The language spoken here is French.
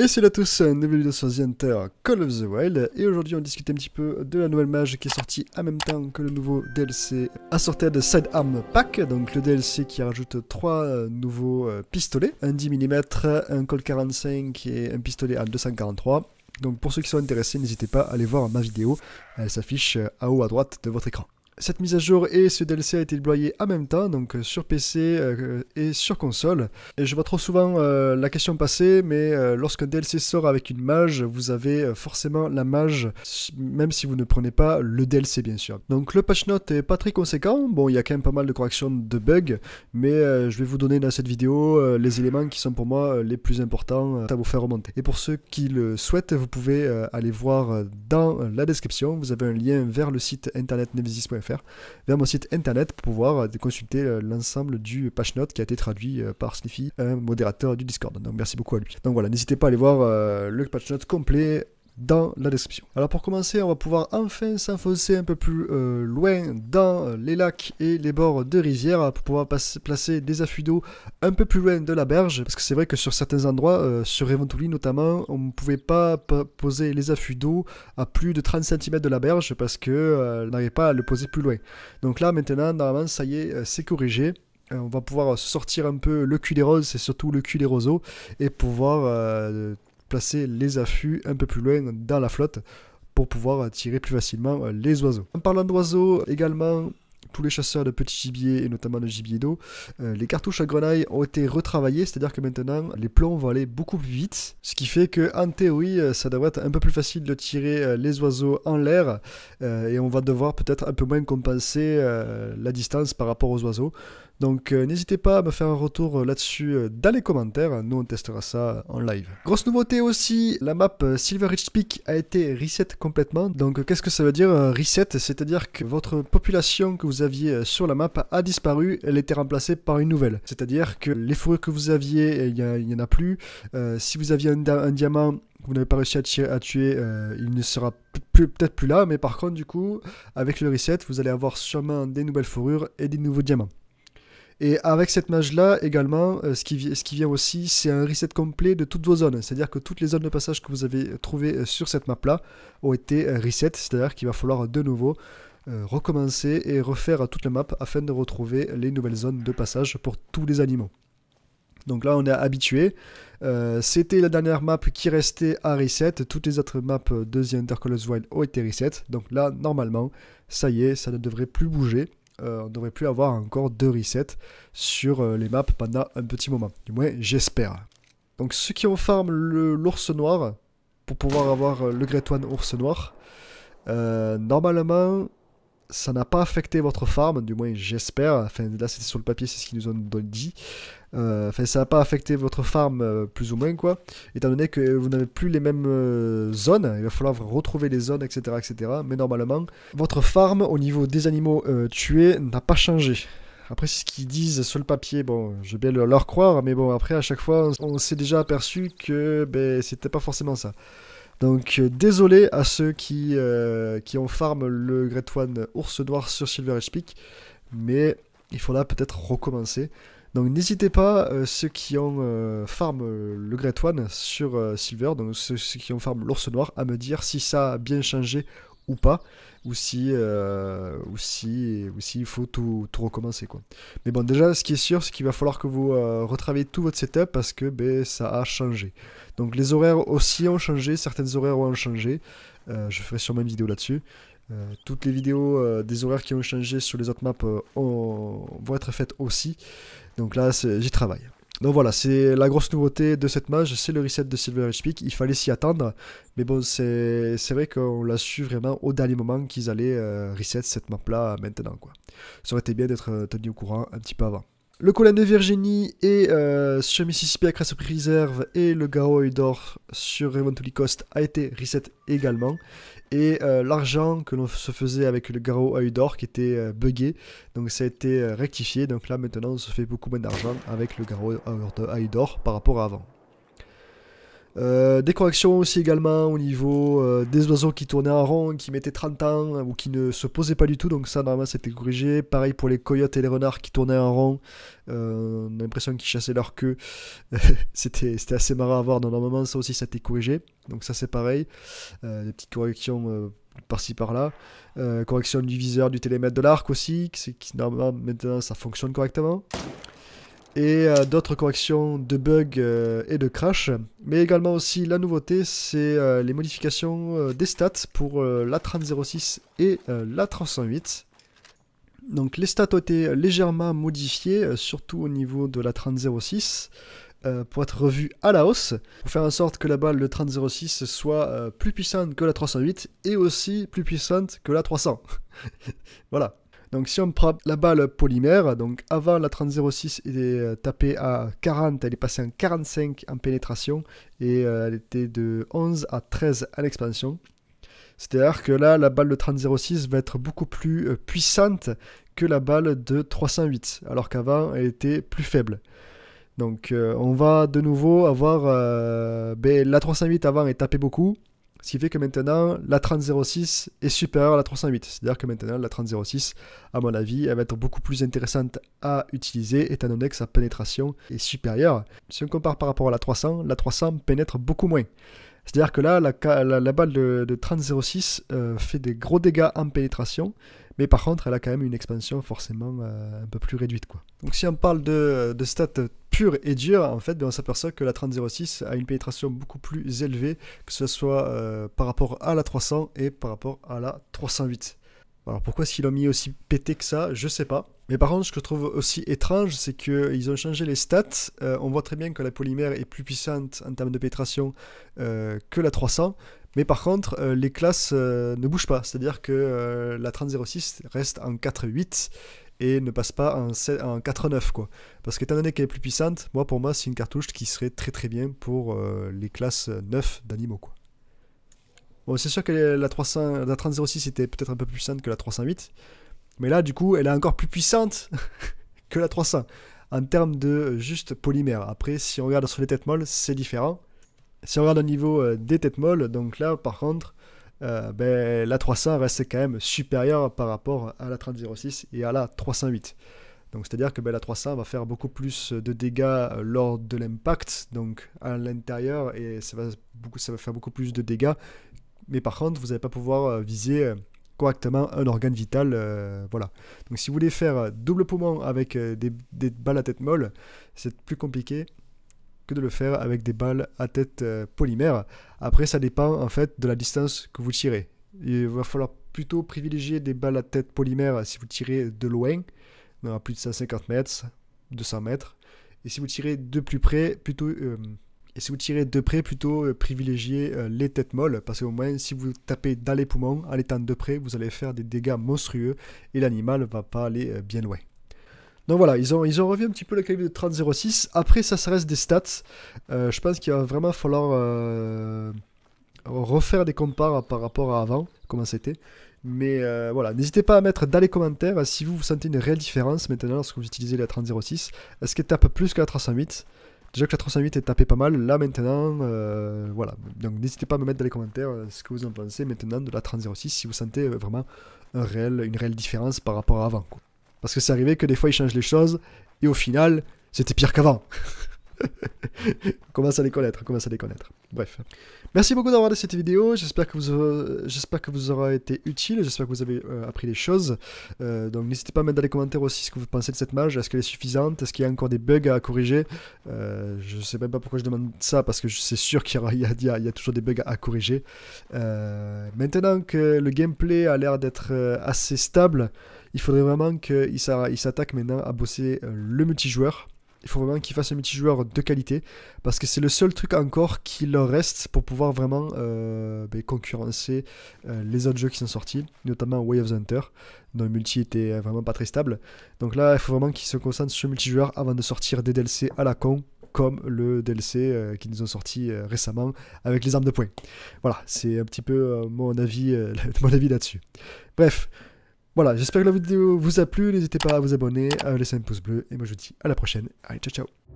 Et salut à tous, nouvelle vidéo sur The Hunter Call of the Wild Et aujourd'hui on discute un petit peu de la nouvelle mage qui est sortie en même temps que le nouveau DLC à de Sidearm Pack Donc le DLC qui rajoute 3 euh, nouveaux euh, pistolets Un 10 mm, un Colt 45 et un pistolet à 243 donc pour ceux qui sont intéressés, n'hésitez pas à aller voir ma vidéo, elle s'affiche à euh, haut à droite de votre écran. Cette mise à jour et ce DLC a été déployé en même temps, donc euh, sur PC euh, et sur console. Et je vois trop souvent euh, la question passer, mais lorsqu'un DLC sort avec une mage, vous avez forcément la mage, même si vous ne prenez pas le DLC bien sûr. Donc le patch note est pas très conséquent, bon il y a quand même pas mal de corrections de bugs, mais je vais vous donner dans cette vidéo les éléments qui sont pour moi les plus importants à vous faire remonter. Et pour ceux qui le souhaitent, vous pouvez aller voir dans la description, vous avez un lien vers le site internet nevisis.fr vers mon site internet pour pouvoir euh, consulter euh, l'ensemble du patch note qui a été traduit euh, par Sniffy, un modérateur du Discord. Donc merci beaucoup à lui. Donc voilà, n'hésitez pas à aller voir le patch note complet dans la description. Alors pour commencer, on va pouvoir enfin s'enfoncer un peu plus euh, loin dans euh, les lacs et les bords de rivières pour pouvoir placer des affûts d'eau un peu plus loin de la berge, parce que c'est vrai que sur certains endroits, euh, sur Eventouli notamment, on ne pouvait pas poser les affûts d'eau à plus de 30 cm de la berge parce que n'arrivait pas à le poser plus loin. Donc là maintenant, normalement, ça y est, c'est corrigé on va pouvoir sortir un peu le cul des roses et surtout le cul des roseaux et pouvoir placer les affûts un peu plus loin dans la flotte pour pouvoir tirer plus facilement euh, les oiseaux. En parlant d'oiseaux, également, tous les chasseurs de petits gibiers et notamment de gibier d'eau, euh, les cartouches à grenaille ont été retravaillées, c'est-à-dire que maintenant les plombs vont aller beaucoup plus vite, ce qui fait que en théorie euh, ça devrait être un peu plus facile de tirer les oiseaux en l'air et on va devoir peut-être un peu moins compenser la distance par rapport aux oiseaux. Donc euh, n'hésitez pas à me faire un retour euh, là-dessus euh, dans les commentaires, nous on testera ça en live. Grosse nouveauté aussi, la map Silver Ridge Peak a été reset complètement. Donc qu'est-ce que ça veut dire reset C'est-à-dire que votre population que vous aviez sur la map a disparu, elle était remplacée par une nouvelle. C'est-à-dire que les fourrures que vous aviez, il n'y en a plus. si vous aviez un, diamant diamant, vous n'avez pas réussi à, tuer, il ne sera peut-être plus là, mais par contre, du coup, avec le reset, vous allez avoir sûrement des nouvelles fourrures et des nouveaux diamants. Et avec cette mage-là, également, euh, ce, qui, vient aussi, c'est un reset complet de toutes vos zones. C'est-à-dire que toutes les zones de passage que vous avez euh, trouvées euh, sur cette map-là ont été reset, c'est-à-dire qu'il va falloir de nouveau recommencer et refaire toute la map afin de retrouver les nouvelles zones de passage pour tous les animaux. Donc là, on est habitué. C'était la dernière map qui restait à reset. Toutes les autres maps de The Wild ont été reset. Donc là, normalement, ça y est, ça ne devrait plus bouger. Euh, on ne devrait plus avoir encore deux resets sur euh, les maps pendant un petit moment. Du moins, j'espère. Donc, ceux qui ont farm l'ours noir, pour pouvoir avoir euh, le Great ours noir, normalement, ça n'a pas affecté votre farm, du moins j'espère. Enfin, là, c'était sur le papier, c'est ce qu'ils nous ont dit. Euh, enfin, ça n'a pas affecté votre farm, euh, plus ou moins, quoi. Étant donné que vous n'avez plus les mêmes euh, zones, il va falloir retrouver les zones, etc., etc. Mais normalement, votre farm, au niveau des animaux tués, n'a pas changé. Après, ce qu'ils disent sur le papier, bon, je vais bien leur croire, mais bon, après, à chaque fois, on s'est déjà aperçu que ben, c'était pas forcément ça. Donc, désolé à ceux qui, qui ont farm le Great One Ours Noir sur Silver Edge mais il faudra peut-être recommencer. Donc n'hésitez pas, euh, ceux qui ont euh, farm euh, le Great One sur Silver, donc ceux, qui ont farm l'ours noir, à me dire si ça a bien changé ou pas, ou si, ou ou si il faut tout, recommencer. Quoi. Mais bon, déjà, ce qui est sûr, c'est qu'il va falloir que vous retravaillez tout votre setup parce que ben, ça a changé. Donc les horaires aussi ont changé, certaines horaires ont changé. je ferai sûrement une vidéo là-dessus. toutes les vidéos des horaires qui ont changé sur les autres maps vont être faites aussi. Donc là, j'y travaille. Donc voilà, c'est la grosse nouveauté de cette mage, c'est le reset de Silver Edge Peak. Il fallait s'y attendre, mais bon, c'est vrai qu'on l'a su vraiment au dernier moment qu'ils allaient euh, reset cette map-là maintenant. Quoi. Ça aurait été bien d'être euh, tenu au courant un petit peu avant. Le Colin de Virginie et euh, sur Mississippi à Crasso Preserve et le Garo d'or sur Eventually Coast a été reset également et euh, l'argent que l'on se faisait avec le garrot œil d'or qui était euh, bugué, buggé donc ça a été euh, rectifié donc là maintenant on se fait beaucoup moins d'argent avec le garrot œil d'or par rapport à avant euh, des corrections aussi également au niveau euh, des oiseaux qui tournaient en rond, qui mettaient 30 ans euh, ou qui ne se posaient pas du tout, donc ça normalement c'était corrigé. Pareil pour les coyotes et les renards qui tournaient en rond, on a l'impression qu'ils chassaient leur queue. c'était assez marrant à voir, donc, normalement ça aussi ça a été corrigé, donc ça c'est pareil. des petites corrections par-ci par-là. correction du viseur, du télémètre, de l'arc aussi, c'est qui normalement maintenant ça fonctionne correctement et euh, d'autres corrections de bugs euh, et de crash. Mais également aussi la nouveauté, c'est euh, les modifications des stats pour la 3006 et la 308. Donc les stats ont été légèrement modifiées, surtout au niveau de la 3006. pour être revues à la hausse, pour faire en sorte que la balle de 3006 soit plus puissante que la 308 et aussi plus puissante que la 300. voilà. Donc si on prend la balle polymère, donc avant la 3006 était tapée à 40, elle est passée en 45 en pénétration et euh, elle était de 11 à 13 à l'expansion. C'est-à-dire que là, la balle de 3006 va être beaucoup plus euh, puissante que la balle de 308, alors qu'avant elle était plus faible. Donc euh, on va de nouveau avoir... Ben, la 308 avant est tapée beaucoup, ce qui fait que maintenant, la 3006 est supérieure à la 308. C'est-à-dire que maintenant, la 3006, à mon avis, elle va être beaucoup plus intéressante à utiliser, étant donné que sa pénétration est supérieure. Si on compare par rapport à la 300, la 300 pénètre beaucoup moins. C'est-à-dire que là, la, balle de, de 3006 euh, fait des gros dégâts en pénétration, mais par contre, elle a quand même une expansion forcément euh, un peu plus réduite. Quoi. Donc si on parle de, de stats et dure, en fait, ben, on s'aperçoit que la 3006 a une pénétration beaucoup plus élevée, que ce soit euh, par rapport à la 300 et par rapport à la 308. Alors pourquoi est ce qu'ils l'ont mis aussi pété que ça, je sais pas. Mais par contre, ce que je trouve aussi étrange, c'est qu'ils ont changé les stats. Euh, on voit très bien que la polymère est plus puissante en termes de pénétration euh, que la 300. Mais par contre, les classes ne bougent pas. C'est-à-dire que la 3006 reste en 4,8 8 et ne passe pas en, 49 4-9 quoi. Parce qu'étant donné qu'elle est plus puissante, moi pour moi c'est une cartouche qui serait très très bien pour euh, les classes 9 euh, d'animaux quoi. Bon c'est sûr que la, 300, la 306 était peut-être un peu plus puissante que la 308, mais là du coup elle est encore plus puissante que la 300 en termes de euh, juste polymère. Après si on regarde sur les têtes molles c'est différent. Si on regarde au niveau des têtes molles, donc là par contre euh, ben, la 300 reste quand même supérieure par rapport à la 3006 et à la 308. Donc c'est-à-dire que ben, la 300 va faire beaucoup plus de dégâts euh, lors de l'impact, donc à l'intérieur, et ça va, beaucoup, ça va faire beaucoup plus de dégâts. Mais par contre, vous n'allez pas pouvoir euh, viser correctement un organe vital. voilà. Donc si vous voulez faire double poumon avec des balles à tête molle, c'est plus compliqué que de le faire avec des balles à tête euh, polymère. Après, ça dépend en fait de la distance que vous tirez. Il va falloir plutôt privilégier des balles à tête polymère si vous tirez de loin, à plus de 150 mètres, 200 mètres. Et si vous tirez de plus près, plutôt. Euh, et si vous tirez de près, plutôt euh, privilégier privilégiez les têtes molles, parce qu'au moins, si vous tapez dans les poumons, en étant de près, vous allez faire des dégâts monstrueux et l'animal ne va pas aller bien loin. Donc voilà, ils ont, revu un petit peu le calibre de 30 Après, ça, se reste des stats. Euh, je pense qu'il va vraiment falloir euh, refaire des compares par rapport à avant, comment c'était. Mais euh, voilà, n'hésitez pas à mettre dans les commentaires si vous, vous sentez une réelle différence maintenant lorsque vous utilisez la 30.06, Est-ce qu'elle tape plus que la 308 Déjà que la 308 est tapée pas mal, là maintenant, voilà. Donc n'hésitez pas à me mettre dans les commentaires ce que vous en pensez maintenant de la 3006 si vous sentez vraiment une réelle différence par rapport à avant. Parce que c'est arrivé que des fois ils changent les choses et au final, c'était pire qu'avant. on commence à les connaître, on commence à les connaître. Bref. Merci beaucoup d'avoir regardé cette vidéo. J'espère que vous, aurez euh, j'espère que vous été utile. J'espère que vous avez euh, appris des choses. Euh, donc n'hésitez pas à mettre dans les commentaires aussi ce que vous pensez de cette mage. Est-ce qu'elle est suffisante Est-ce qu'il y a encore des bugs à corriger Je ne sais même pas pourquoi je demande ça parce que c'est sûr qu'il y, a toujours des bugs à corriger. maintenant que le gameplay a l'air d'être assez stable. Il faudrait vraiment qu'ils s'attaque maintenant à bosser euh, le multijoueur. Il faut vraiment qu'ils fassent un multijoueur de qualité parce que c'est le seul truc encore qui leur reste pour pouvoir vraiment euh, ben, concurrencer euh, les autres jeux qui sont sortis, notamment Way of the Hunter, dont le multi était vraiment pas très stable. Donc là, il faut vraiment qu'ils se concentrent sur le multijoueur avant de sortir des DLC à la con comme le DLC qui nous ont sorti récemment avec les armes de poing. Voilà, c'est un petit peu mon avis, mon avis là-dessus. Bref, voilà, j'espère que la vidéo vous a plu. N'hésitez pas à vous abonner, à laisser un pouce bleu. Et moi, je vous dis à la prochaine. Allez, ciao, ciao.